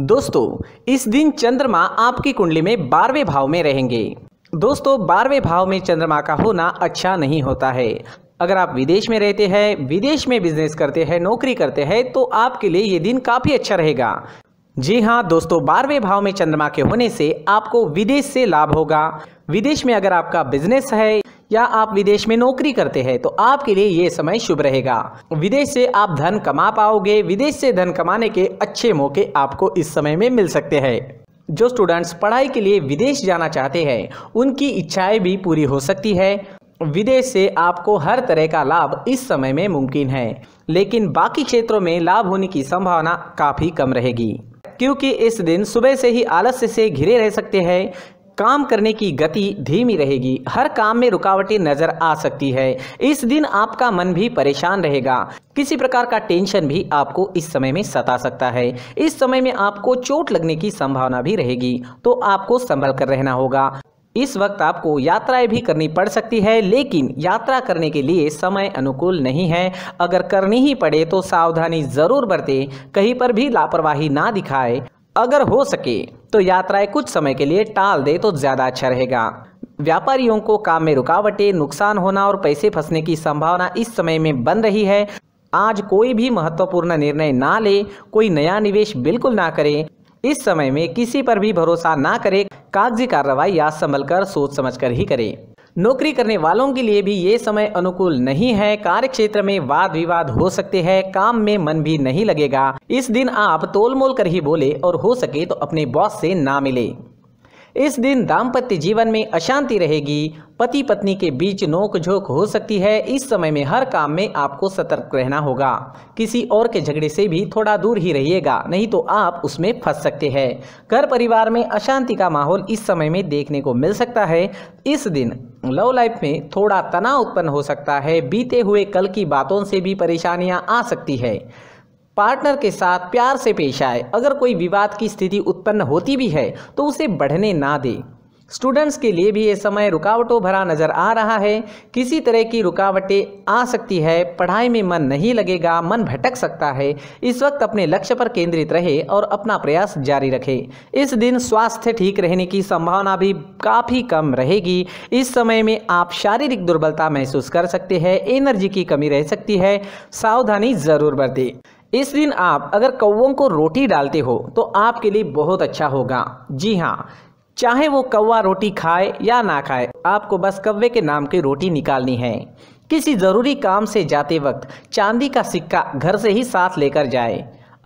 दोस्तों इस दिन चंद्रमा आपकी कुंडली में बारहवें भाव में रहेंगे दोस्तों बारहवें भाव में चंद्रमा का होना अच्छा नहीं होता है अगर आप विदेश में रहते हैं विदेश में बिजनेस करते हैं नौकरी करते हैं तो आपके लिए ये दिन काफ़ी अच्छा रहेगा जी हाँ दोस्तों बारहवें भाव में चंद्रमा के होने से आपको विदेश से लाभ होगा विदेश में अगर आपका बिजनेस है या आप विदेश में नौकरी करते हैं तो आपके लिए ये समय शुभ रहेगा विदेश से आप धन कमा पाओगे विदेश से धन कमाने के अच्छे मौके आपको इस समय में मिल सकते हैं जो स्टूडेंट्स पढ़ाई के लिए विदेश जाना चाहते हैं उनकी इच्छाएं भी पूरी हो सकती है विदेश से आपको हर तरह का लाभ इस समय में मुमकिन है लेकिन बाकी क्षेत्रों में लाभ होने की संभावना काफ़ी कम रहेगी क्योंकि इस दिन सुबह से ही आलस्य से घिरे रह सकते हैं काम करने की गति धीमी रहेगी हर काम में रुकावटें नजर आ सकती है इस दिन आपका मन भी परेशान रहेगा किसी प्रकार का टेंशन भी आपको इस समय में सता सकता है इस समय में आपको चोट लगने की संभावना भी रहेगी तो आपको संभल कर रहना होगा इस वक्त आपको यात्राएं भी करनी पड़ सकती है लेकिन यात्रा करने के लिए समय अनुकूल नहीं है अगर करनी ही पड़े तो सावधानी ज़रूर बरतें कहीं पर भी लापरवाही ना दिखाए अगर हो सके तो यात्राएं कुछ समय के लिए टाल दे तो ज़्यादा अच्छा रहेगा व्यापारियों को काम में रुकावटें नुकसान होना और पैसे फंसने की संभावना इस समय में बन रही है आज कोई भी महत्वपूर्ण निर्णय ना ले कोई नया निवेश बिल्कुल ना करे इस समय में किसी पर भी भरोसा ना करे कागजी कार्रवाई या संभल कर सोच समझ कर ही करें नौकरी करने वालों के लिए भी ये समय अनुकूल नहीं है कार्य क्षेत्र में वाद विवाद हो सकते हैं काम में मन भी नहीं लगेगा इस दिन आप मोल कर ही बोले और हो सके तो अपने बॉस से ना मिले इस दिन दाम्पत्य जीवन में अशांति रहेगी पति पत्नी के बीच नोक झोंक हो सकती है इस समय में हर काम में आपको सतर्क रहना होगा किसी और के झगड़े से भी थोड़ा दूर ही रहिएगा नहीं तो आप उसमें फंस सकते हैं घर परिवार में अशांति का माहौल इस समय में देखने को मिल सकता है इस दिन लव लाइफ में थोड़ा तनाव उत्पन्न हो सकता है बीते हुए कल की बातों से भी परेशानियां आ सकती है पार्टनर के साथ प्यार से पेश आए अगर कोई विवाद की स्थिति उत्पन्न होती भी है तो उसे बढ़ने ना दें स्टूडेंट्स के लिए भी ये समय रुकावटों भरा नज़र आ रहा है किसी तरह की रुकावटें आ सकती है पढ़ाई में मन नहीं लगेगा मन भटक सकता है इस वक्त अपने लक्ष्य पर केंद्रित रहे और अपना प्रयास जारी रखें इस दिन स्वास्थ्य ठीक रहने की संभावना भी काफ़ी कम रहेगी इस समय में आप शारीरिक दुर्बलता महसूस कर सकते हैं एनर्जी की कमी रह सकती है सावधानी ज़रूर बरतें इस दिन आप अगर कौवों को रोटी डालते हो तो आपके लिए बहुत अच्छा होगा जी हाँ चाहे वो कौवा रोटी खाए या ना खाए आपको बस कौवे के नाम की रोटी निकालनी है किसी ज़रूरी काम से जाते वक्त चांदी का सिक्का घर से ही साथ लेकर जाए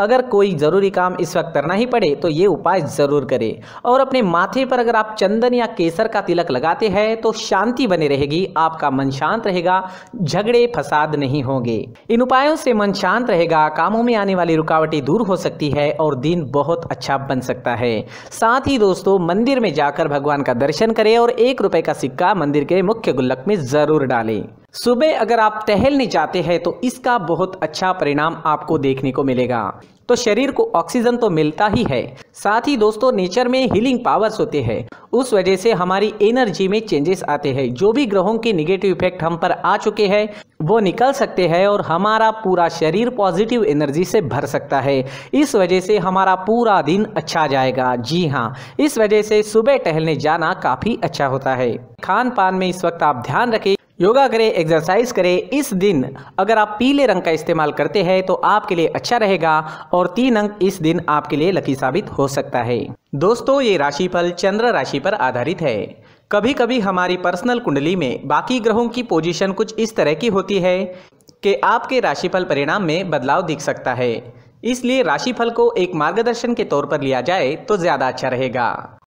अगर कोई ज़रूरी काम इस वक्त करना ही पड़े तो ये उपाय ज़रूर करें और अपने माथे पर अगर आप चंदन या केसर का तिलक लगाते हैं तो शांति बनी रहेगी आपका मन शांत रहेगा झगड़े फसाद नहीं होंगे इन उपायों से मन शांत रहेगा कामों में आने वाली रुकावटें दूर हो सकती है और दिन बहुत अच्छा बन सकता है साथ ही दोस्तों मंदिर में जाकर भगवान का दर्शन करें और एक रुपये का सिक्का मंदिर के मुख्य गुल्लक में ज़रूर डालें सुबह अगर आप टहलने जाते हैं तो इसका बहुत अच्छा परिणाम आपको देखने को मिलेगा तो शरीर को ऑक्सीजन तो मिलता ही है साथ ही दोस्तों नेचर में हीलिंग पावर्स होते हैं उस वजह से हमारी एनर्जी में चेंजेस आते हैं जो भी ग्रहों के निगेटिव इफेक्ट हम पर आ चुके हैं वो निकल सकते हैं और हमारा पूरा शरीर पॉजिटिव एनर्जी से भर सकता है इस वजह से हमारा पूरा दिन अच्छा जाएगा जी हाँ इस वजह से सुबह टहलने जाना काफ़ी अच्छा होता है खान पान में इस वक्त आप ध्यान रखें योगा करें एक्सरसाइज करें इस दिन अगर आप पीले रंग का इस्तेमाल करते हैं तो आपके लिए अच्छा रहेगा और तीन अंक इस दिन आपके लिए लकी साबित हो सकता है दोस्तों ये राशिफल चंद्र राशि पर आधारित है कभी कभी हमारी पर्सनल कुंडली में बाकी ग्रहों की पोजीशन कुछ इस तरह की होती है कि आपके राशिफल परिणाम में बदलाव दिख सकता है इसलिए राशिफल को एक मार्गदर्शन के तौर पर लिया जाए तो ज़्यादा अच्छा रहेगा